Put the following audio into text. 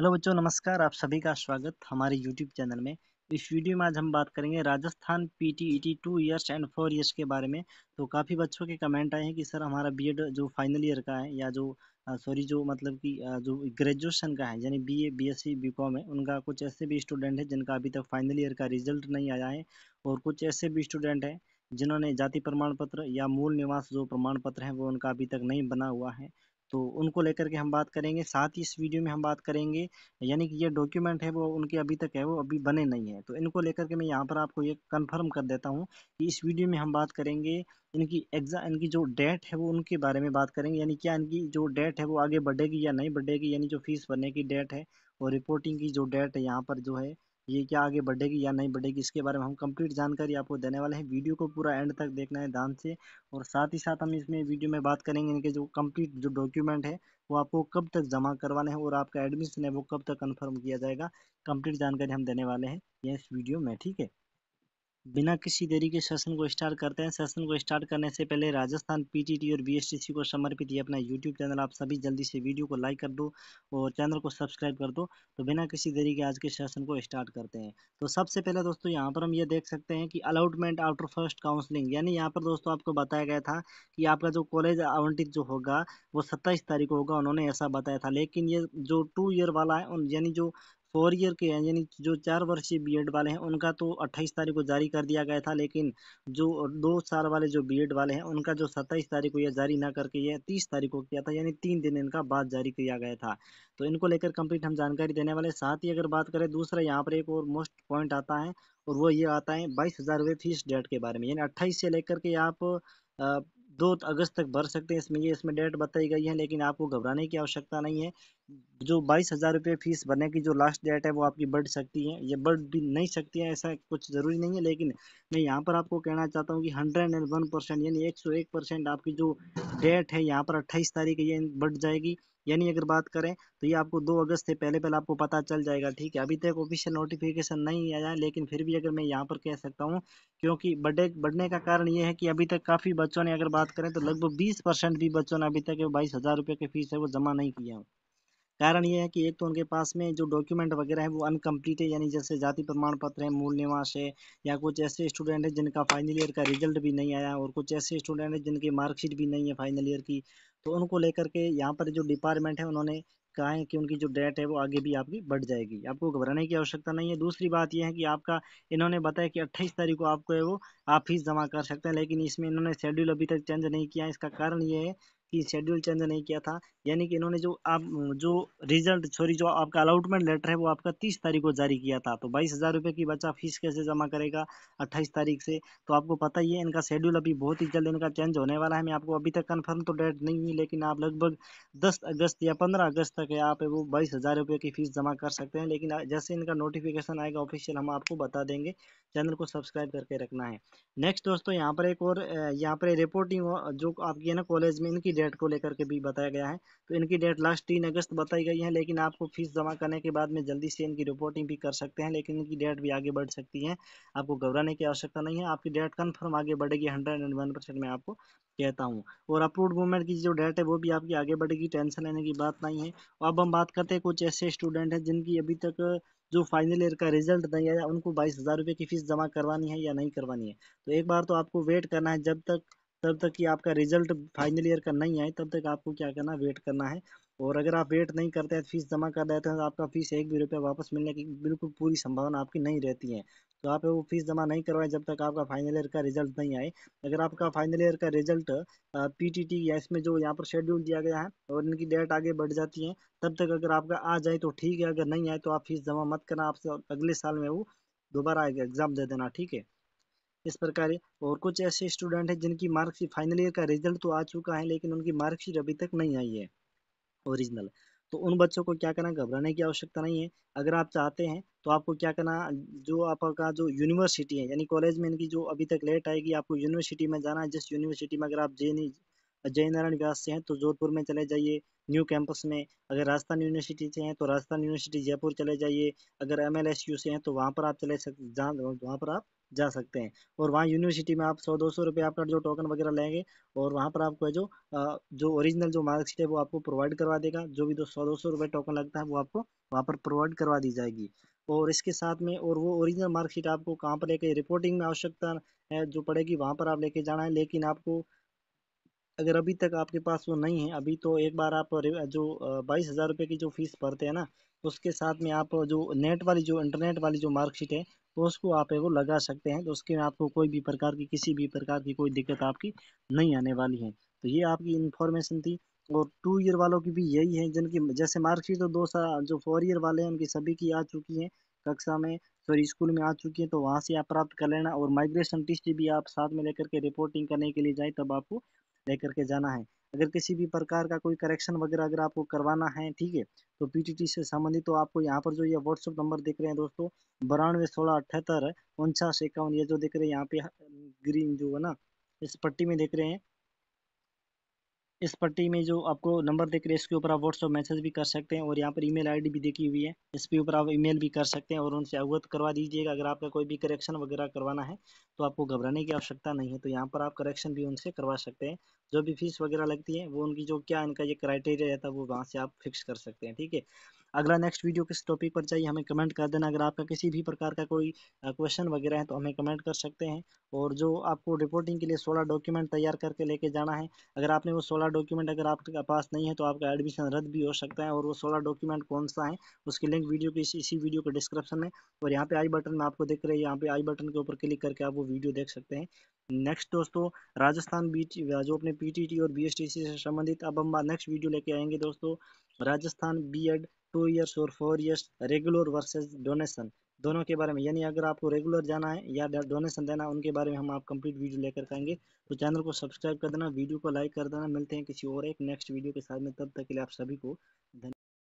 hello बच्चों नमस्कार आप सभी का स्वागत हमारे यूट्यूब चैनल में इस वीडियो में आज हम बात करेंगे Rajasthan P T E T two years and four years के बारे में तो काफ़ी बच्चों के कमेंट आए हैं कि सर हमारा बीएड जो फाइनल ईयर का है या जो सॉरी जो मतलब कि जो ग्रेजुएशन का है यानी बीए बीएससी बीकॉम है उनका कुछ ऐसे भी स्टूडेंट है जिनका अभी तक फाइनल ईयर का रिजल्ट नहीं आया है और कुछ ऐसे भी स्टूडेंट हैं जिन्होंने जाति प्रमाण पत्र या मूल निवास जो प्रमाण पत्र है वो उनका अभी तक नहीं बना हुआ है तो उनको लेकर के हम बात करेंगे साथ ही इस वीडियो में हम बात करेंगे यानी कि ये डॉक्यूमेंट है वो उनके अभी तक है वो अभी बने नहीं है तो इनको लेकर के मैं यहाँ पर आपको ये कन्फर्म कर देता हूँ कि इस वीडियो में हम बात करेंगे इनकी एग्जाम इनकी जो डेट है वो उनके बारे में बात करेंगे यानी क्या इनकी जो डेट है वो आगे बढ़ेगी या नहीं बढ़ेगी यानी जो फीस भरने की डेट है और रिपोर्टिंग की जो डेट है यहाँ पर जो है ये क्या आगे बढ़ेगी या नहीं बढ़ेगी इसके बारे में हम कंप्लीट जानकारी आपको देने वाले हैं वीडियो को पूरा एंड तक देखना है ध्यान से और साथ ही साथ हम इसमें वीडियो में बात करेंगे इनके जो कंप्लीट जो डॉक्यूमेंट है वो आपको कब तक जमा करवाने हैं और आपका एडमिशन है वो कब तक कन्फर्म किया जाएगा कंप्लीट जानकारी हम देने वाले हैं ये इस वीडियो में ठीक है बिना किसी देरी के सेशन को स्टार्ट करते हैं सेशन को स्टार्ट करने से पहले राजस्थान पीटीटी और बीएसटीसी को समर्पित ये अपना यूट्यूब चैनल आप सभी जल्दी से वीडियो को लाइक कर दो और चैनल को सब्सक्राइब कर दो तो बिना किसी देरी के आज के सेशन को स्टार्ट करते हैं तो सबसे पहले दोस्तों यहाँ पर हम ये देख सकते हैं कि अलाउटमेंट आफ्टर फर्स्ट काउंसलिंग यानी यहाँ पर दोस्तों आपको बताया गया था कि आपका जो कॉलेज आवंटित जो होगा वो सत्ताईस तारीख को होगा उन्होंने ऐसा बताया था लेकिन ये जो टू ईयर वाला है यानी जो फोर ईयर के हैं यानी जो चार वर्षीय बीएड वाले हैं उनका तो अट्ठाईस तारीख को जारी कर दिया गया था लेकिन जो दो साल वाले जो बीएड वाले हैं उनका जो सत्ताईस तारीख को यह जारी ना करके यह तीस तारीख को किया था यानी तीन दिन इनका बाद जारी किया गया था तो इनको लेकर कंप्लीट हम जानकारी देने वाले साथ ही अगर बात करें दूसरा यहाँ पर एक और मोस्ट पॉइंट आता है और वो ये आता है बाईस हज़ार फीस डेट के बारे में यानी अट्ठाईस से लेकर के आप दो अगस्त तक भर सकते हैं इसमें ये इसमें डेट बताई गई है लेकिन आपको घबराने की आवश्यकता नहीं है जो बाईस हज़ार रुपये फीस भरने की जो लास्ट डेट है वो आपकी बढ़ सकती है ये बढ़ भी नहीं सकती है ऐसा कुछ ज़रूरी नहीं है लेकिन मैं यहाँ पर आपको कहना चाहता हूँ कि हंड्रेड एंड वन परसेंट यानी एक सौ एक परसेंट आपकी जो डेट है यहाँ पर अट्ठाईस तारीख ये बढ़ जाएगी यानी अगर बात करें तो ये आपको दो अगस्त से पहले पहले आपको पता चल जाएगा ठीक है अभी तक ऑफिशियल नोटिफिकेशन नहीं आया है लेकिन फिर भी अगर मैं यहाँ पर कह सकता हूँ क्योंकि बढ़े बढ़ने का कारण ये है कि अभी तक काफ़ी बच्चों ने अगर बात करें तो लगभग बीस परसेंट भी बच्चों ने अभी तक बाईस हज़ार रुपये की फ़ीस है वो जमा नहीं किया है कारण ये है कि एक तो उनके पास में जो डॉक्यूमेंट वगैरह है वो अनकम्प्लीट है यानी जैसे जाति प्रमाण पत्र है मूल निवास है या कुछ ऐसे स्टूडेंट हैं जिनका फाइनल ईयर का रिजल्ट भी नहीं आया और कुछ ऐसे स्टूडेंट हैं जिनकी मार्कशीट भी नहीं है फाइनल ईयर की तो उनको लेकर के यहाँ पर जो डिपार्टमेंट है उन्होंने कहा है कि उनकी जो डेट है वो आगे भी आपकी बढ़ जाएगी आपको घबराने की आवश्यकता नहीं है दूसरी बात यह है कि आपका इन्होंने बताया कि अट्ठाईस तारीख को आपको है वो आप फीस जमा कर सकते हैं लेकिन इसमें इन्होंने शेड्यूल अभी तक चेंज नहीं किया है इसका कारण ये है कि शेड्यूल चेंज नहीं किया था यानी कि इन्होंने जो आप जो रिजल्ट सॉरी जो आपका अलाउटमेंट लेटर है वो आपका तीस तारीख को जारी किया था तो बाईस हज़ार रुपये की बच्चा फीस कैसे जमा करेगा अट्ठाईस तारीख से तो आपको पता ही है इनका शेड्यूल अभी बहुत ही जल्द इनका चेंज होने वाला है मैं आपको अभी तक कन्फर्म तो डेट नहीं हुई लेकिन आप लगभग दस अगस्त या पंद्रह अगस्त तक है आप वो बाईस हज़ार रुपये की फीस जमा कर सकते हैं लेकिन जैसे इनका नोटिफिकेशन आएगा ऑफिशियल हम आपको बता देंगे चैनल को सब्सक्राइब करके रखना है नेक्स्ट दोस्तों यहाँ पर एक और यहाँ पर रिपोर्टिंग जो आपकी है ना कॉलेज में इनकी डेट को लेकर के भी बताया गया है तो इनकी डेट लास्ट तीन अगस्त बताई गई है लेकिन आपको फीस जमा करने के बाद में जल्दी से इनकी रिपोर्टिंग भी कर सकते हैं लेकिन इनकी डेट भी आगे बढ़ सकती है आपको घबराने की आवश्यकता नहीं है आपकी डेट कन्फर्म आगे बढ़ेगी हंड्रेड एंड वन परसेंट मैं आपको कहता हूँ और अप्रूव मूवमेंट की जो डेट है वो भी आपकी आगे बढ़ेगी टेंशन लेने की बात नहीं है अब हम बात करते हैं कुछ ऐसे स्टूडेंट हैं जिनकी अभी तक जो फाइनल ईयर का रिजल्ट नहीं आया उनको बाईस हज़ार रुपये की फ़ीस जमा करवानी है या नहीं करवानी है तो एक बार तो आपको वेट करना है जब तक तब तक कि आपका रिजल्ट फाइनल ईयर का नहीं आए तब तक आपको क्या करना वेट करना है और अगर आप वेट नहीं करते हैं फीस तो जमा कर देते हैं तो आपका फीस एक भी रुपया वापस मिलने की बिल्कुल पूरी संभावना आपकी नहीं रहती है तो आप वो फीस जमा नहीं करवाएं जब तक आपका फाइनल ईयर का रिजल्ट नहीं आए अगर आपका फाइनल ईयर का रिजल्ट पीटीटी या इसमें जो यहाँ पर शेड्यूल दिया गया है और इनकी डेट आगे बढ़ जाती है तब तक अगर आपका आ जाए तो ठीक है अगर नहीं आए तो आप फीस जमा मत करना आपसे अगले साल में वो दोबारा एग्जाम दे देना ठीक है इस प्रकार और कुछ ऐसे स्टूडेंट हैं जिनकी मार्कशीट फाइनल ईयर का रिजल्ट तो आ चुका है लेकिन उनकी मार्कशीट अभी तक नहीं आई है ओरिजिनल तो उन बच्चों को क्या करना घबराने की आवश्यकता नहीं है अगर आप चाहते हैं तो आपको क्या करना जो आपका जो यूनिवर्सिटी है यानी कॉलेज में इनकी जो अभी तक लेट आएगी आपको यूनिवर्सिटी में जाना है जिस यूनिवर्सिटी में अगर आप जे जय नारायण व्यास से हैं तो जोधपुर में चले जाइए न्यू कैंपस में अगर राजस्थान यूनिवर्सिटी से हैं तो राजस्थान यूनिवर्सिटी जयपुर चले जाइए अगर एम से हैं तो वहाँ पर आप चले सकते वहाँ पर आप जा सकते हैं और वहाँ यूनिवर्सिटी में आप सौ दो सौ रुपये आपका जो टोकन वगैरह लेंगे और वहाँ पर आपको जो जो ओरिजिनल जो मार्कशीट है वो आपको प्रोवाइड करवा देगा जो भी दो सौ दो सौ रुपये टोकन लगता है वो आपको वहाँ पर प्रोवाइड करवा दी जाएगी और इसके साथ में और वो ओरिजिनल मार्कशीट आपको कहाँ पर लेके रिपोर्टिंग में आवश्यकता है जो पड़ेगी वहाँ पर आप लेके जाना है लेकिन आपको अगर अभी तक आपके पास वो नहीं है अभी तो एक बार आप जो बाईस हज़ार रुपये की जो फीस भरते हैं ना उसके साथ में आप जो नेट वाली जो इंटरनेट वाली जो मार्कशीट है तो उसको आप एगो लगा सकते हैं तो उसके में आपको कोई भी प्रकार की किसी भी प्रकार की कोई दिक्कत आपकी नहीं आने वाली है तो ये आपकी इन्फॉर्मेशन थी और टू ईयर वालों की भी यही है जिनकी जैसे मार्कशीट तो दो साल जो फोर ईयर वाले हैं उनकी सभी की आ चुकी है कक्षा में सॉरी स्कूल में आ चुकी है तो वहाँ से आप प्राप्त कर लेना और माइग्रेशन टिस्ट भी आप साथ में लेकर के रिपोर्टिंग करने के लिए जाए तब आपको लेकर के जाना है अगर किसी भी प्रकार का कोई करेक्शन वगैरह अगर आपको करवाना है ठीक है तो पीटीटी से संबंधित तो आपको यहाँ पर जो ये व्हाट्सअप नंबर देख रहे हैं दोस्तों बानवे सोलह अठहत्तर उनचास इक्यावन ये जो देख रहे हैं यहाँ पे ग्रीन जो है ना इस पट्टी में देख रहे हैं इस पट्टी में जो आपको नंबर देख रहे हैं इसके ऊपर आप व्हाट्सअप मैसेज भी कर सकते हैं और यहाँ पर ईमेल आईडी भी देखी हुई है इसके ऊपर आप ईमेल भी कर सकते हैं और उनसे अवगत करवा दीजिएगा अगर आपका कोई भी करेक्शन वगैरह करवाना है तो आपको घबराने की आवश्यकता नहीं है तो यहाँ पर आप करेक्शन भी उनसे करवा सकते हैं जो भी फीस वगैरह लगती है वो उनकी जो क्या इनका ये क्राइटेरिया रहता है वो वहाँ से आप फिक्स कर सकते हैं ठीक है अगला नेक्स्ट वीडियो किस टॉपिक पर चाहिए हमें कमेंट कर देना अगर आपका किसी भी प्रकार का कोई क्वेश्चन वगैरह है तो हमें कमेंट कर सकते हैं और जो आपको रिपोर्टिंग के लिए सोलह डॉक्यूमेंट तैयार करके लेके जाना है अगर आपने वो सोलह डॉक्यूमेंट अगर आपके पास नहीं है तो आपका एडमिशन रद्द भी हो सकता है और वो सोलह डॉक्यूमेंट कौन सा है उसकी लिंक वीडियो की इसी वीडियो के डिस्क्रिप्शन में और यहाँ पे आई बटन में आपको दिख रही है यहाँ पे आई बटन के ऊपर क्लिक करके आप वो वीडियो देख सकते हैं नेक्स्ट दोस्तों राजस्थान बीच जो अपने पीटीटी और बीएसटीसी से संबंधित अब हम नेक्स्ट वीडियो लेके आएंगे दोस्तों राजस्थान बीएड टू ईयर्स और four years regular versus donation दोनों के बारे में यानी अगर आपको रेगुलर जाना है या डोनेशन देना है उनके बारे में हम आप कंप्लीट वीडियो लेकर आएंगे तो चैनल को सब्सक्राइब कर देना वीडियो को लाइक कर देना मिलते हैं किसी और एक नेक्स्ट वीडियो के साथ में तब तक के लिए आप सभी को